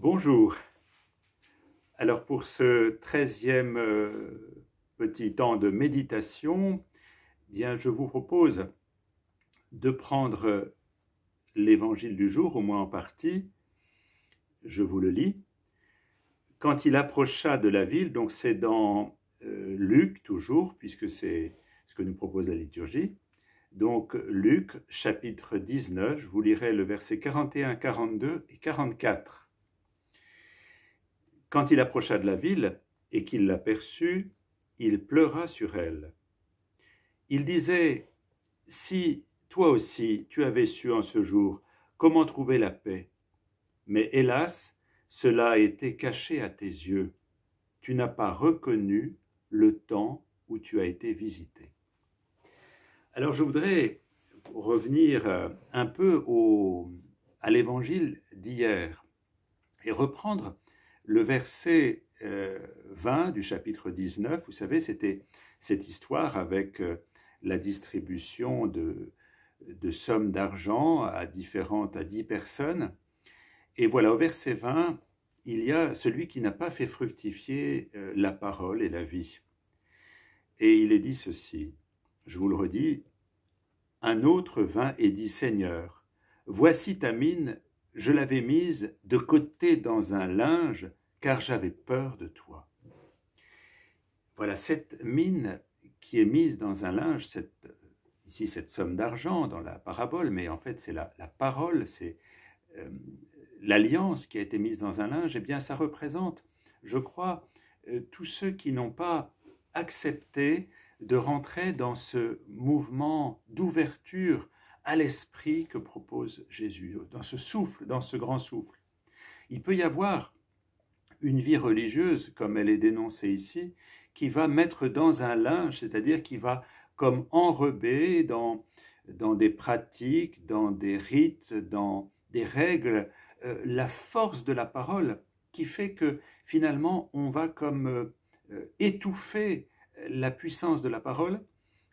Bonjour. Alors pour ce treizième euh, petit temps de méditation, eh bien je vous propose de prendre l'évangile du jour, au moins en partie. Je vous le lis. Quand il approcha de la ville, donc c'est dans euh, Luc toujours, puisque c'est ce que nous propose la liturgie. Donc Luc chapitre 19, je vous lirai le verset 41, 42 et 44. Quand il approcha de la ville et qu'il l'aperçut, il pleura sur elle. Il disait Si toi aussi tu avais su en ce jour comment trouver la paix. Mais hélas, cela a été caché à tes yeux. Tu n'as pas reconnu le temps où tu as été visité. Alors je voudrais revenir euh, un peu au, à l'évangile d'hier et reprendre le verset 20 euh, du chapitre 19, vous savez, c'était cette histoire avec euh, la distribution de, de sommes d'argent à différentes, à dix personnes. Et voilà, au verset 20, il y a celui qui n'a pas fait fructifier euh, la parole et la vie. Et il est dit ceci, je vous le redis, un autre vint et dit, Seigneur, voici ta mine je l'avais mise de côté dans un linge, car j'avais peur de toi. Voilà cette mine qui est mise dans un linge, cette, ici cette somme d'argent dans la parabole, mais en fait c'est la, parole, c'est euh, l'alliance qui a été mise dans un linge, et eh bien ça représente, je crois, euh, tous ceux qui n'ont pas accepté de rentrer dans ce mouvement d'ouverture à l'esprit que propose Jésus, dans ce souffle, dans ce grand souffle. Il peut y avoir une vie religieuse, comme elle est dénoncée ici, qui va mettre dans un linge, c'est-à-dire qui va comme enrober dans, des pratiques, dans des rites, dans des règles, euh, la force de la parole qui fait que finalement on va comme euh, euh, étouffer la puissance de la parole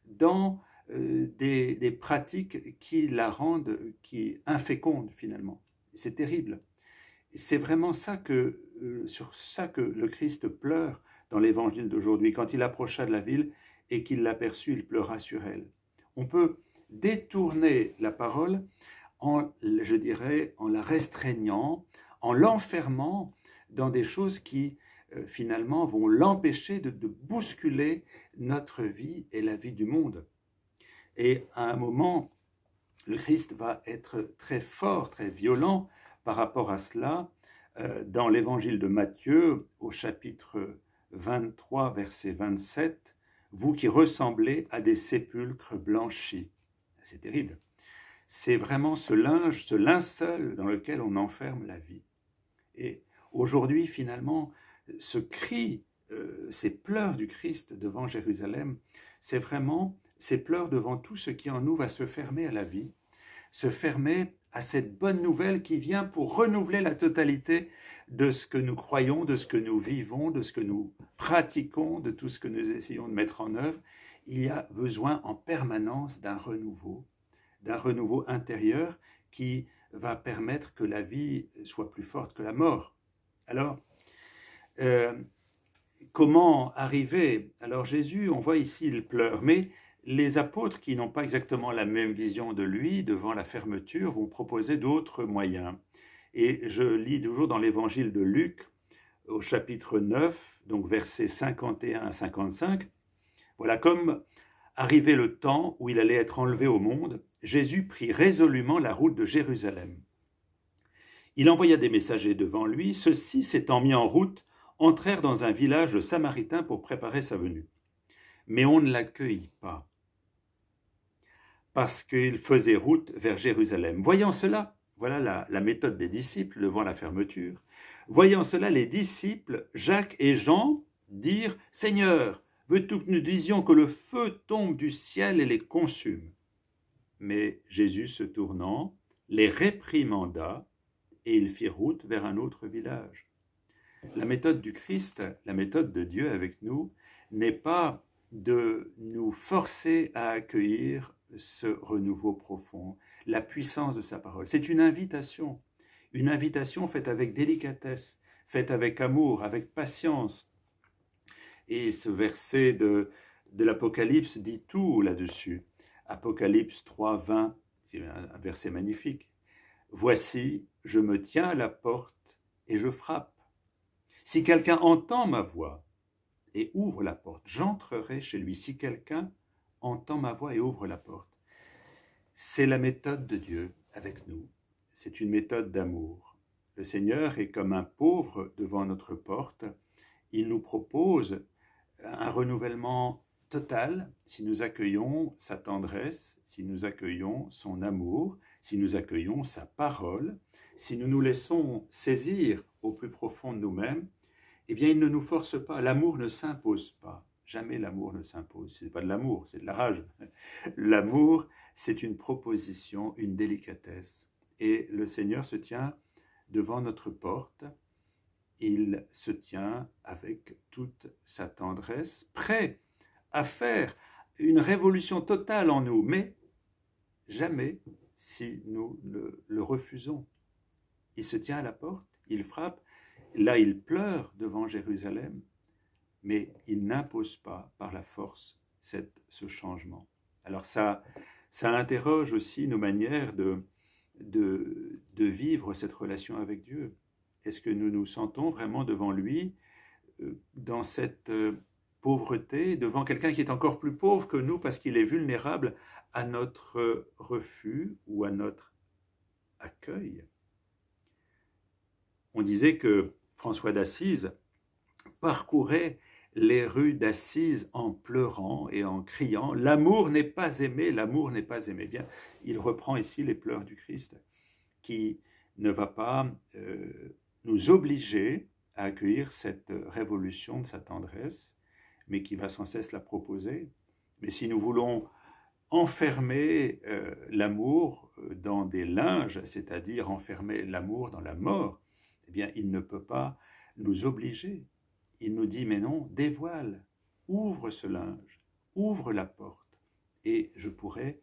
dans euh, des, pratiques qui la rendent, qui inféconde finalement. C'est terrible. C'est vraiment ça que, euh, sur ça que le Christ pleure dans l'évangile d'aujourd'hui. Quand il approcha de la ville et qu'il l'aperçut, il pleura sur elle. On peut détourner la parole en, je dirais, en la restreignant, en l'enfermant dans des choses qui, euh, finalement, vont l'empêcher de bousculer notre vie et la vie du monde. Et à un moment, le Christ va être très fort, très violent par rapport à cela euh, dans l'évangile de Matthieu au chapitre 23, verset 27, Vous qui ressemblez à des sépulcres blanchis. C'est terrible. C'est vraiment ce linge, ce linceul dans lequel on enferme la vie. Et aujourd'hui, finalement, ce cri, euh, ces pleurs du Christ devant Jérusalem, c'est vraiment ses pleurs devant tout ce qui en nous va se fermer à la vie, se fermer à cette bonne nouvelle qui vient pour renouveler la totalité de ce que nous croyons, de ce que nous vivons, de ce que nous pratiquons, de tout ce que nous essayons de mettre en œuvre. Il y a besoin en permanence d'un renouveau, d'un renouveau intérieur qui va permettre que la vie soit plus forte que la mort. Alors, euh, comment arriver Alors Jésus, on voit ici, il pleure, mais les apôtres qui n'ont pas exactement la même vision de lui devant la fermeture vont proposer d'autres moyens. Et je lis toujours dans l'évangile de Luc au chapitre 9, donc versets 51 à 55. Voilà comme arrivait le temps où il allait être enlevé au monde, Jésus prit résolument la route de Jérusalem. Il envoya des messagers devant lui, ceux-ci s'étant mis en route, entrèrent dans un village samaritain pour préparer sa venue. Mais on ne l'accueillit pas parce qu'ils faisaient route vers Jérusalem. Voyant cela, voilà la, méthode des disciples devant la fermeture. Voyant cela, les disciples, Jacques et Jean, dirent Seigneur, veux-tu que nous disions que le feu tombe du ciel et les consume Mais Jésus, se tournant, les réprimanda et ils firent route vers un autre village. La méthode du Christ, la méthode de Dieu avec nous, n'est pas de nous forcer à accueillir ce renouveau profond, la puissance de sa parole. C'est une invitation, une invitation faite avec délicatesse, faite avec amour, avec patience. Et ce verset de, de l'Apocalypse dit tout là-dessus. Apocalypse 3, 20, c'est un verset magnifique. Voici, je me tiens à la porte et je frappe. Si quelqu'un entend ma voix et ouvre la porte, j'entrerai chez lui. Si quelqu'un Entend ma voix et ouvre la porte. C'est la méthode de Dieu avec nous. C'est une méthode d'amour. Le Seigneur est comme un pauvre devant notre porte. Il nous propose un renouvellement total si nous accueillons sa tendresse, si nous accueillons son amour, si nous accueillons sa parole, si nous nous laissons saisir au plus profond de nous-mêmes, eh bien il ne nous force pas, l'amour ne s'impose pas. Jamais l'amour ne s'impose. Ce n'est pas de l'amour, c'est de la rage. L'amour, c'est une proposition, une délicatesse. Et le Seigneur se tient devant notre porte. Il se tient avec toute sa tendresse, prêt à faire une révolution totale en nous, mais jamais si nous le, le refusons. Il se tient à la porte, il frappe, là il pleure devant Jérusalem, mais il n'impose pas par la force ce changement. Alors ça, ça interroge aussi nos manières de, de, de vivre cette relation avec Dieu. Est-ce que nous nous sentons vraiment devant lui euh, dans cette euh, pauvreté, devant quelqu'un qui est encore plus pauvre que nous parce qu'il est vulnérable à notre refus ou à notre accueil On disait que François d'Assise parcourait les rues d'Assise en pleurant et en criant ⁇ L'amour n'est pas aimé, l'amour n'est pas aimé ⁇ Bien, il reprend ici les pleurs du Christ, qui ne va pas euh, nous obliger à accueillir cette révolution de sa tendresse, mais qui va sans cesse la proposer. Mais si nous voulons enfermer euh, l'amour euh, dans des linges, c'est-à-dire enfermer l'amour dans la mort, eh bien, il ne peut pas nous obliger il nous dit, mais non, dévoile, ouvre ce linge, ouvre la porte, et je pourrai,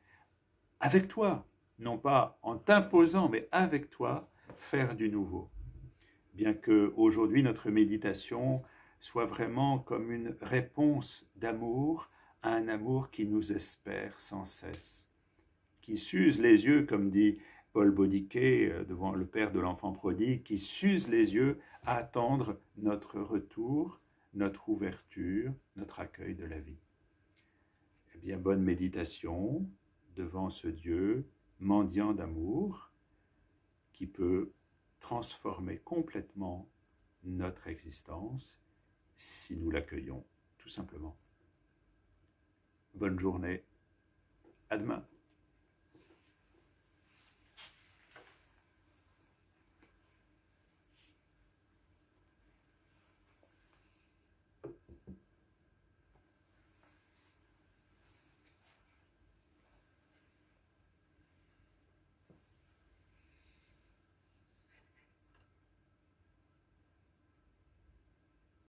avec toi, non pas en t'imposant, mais avec toi, faire du nouveau. Bien que aujourd'hui notre méditation soit vraiment comme une réponse d'amour à un amour qui nous espère sans cesse, qui s'use les yeux, comme dit Paul Baudiquet euh, devant le père de l'enfant prodigue qui s'use les yeux à attendre notre retour, notre ouverture, notre accueil de la vie. Eh bien, bonne méditation devant ce Dieu mendiant d'amour qui peut transformer complètement notre existence si nous l'accueillons, tout simplement. Bonne journée, à demain.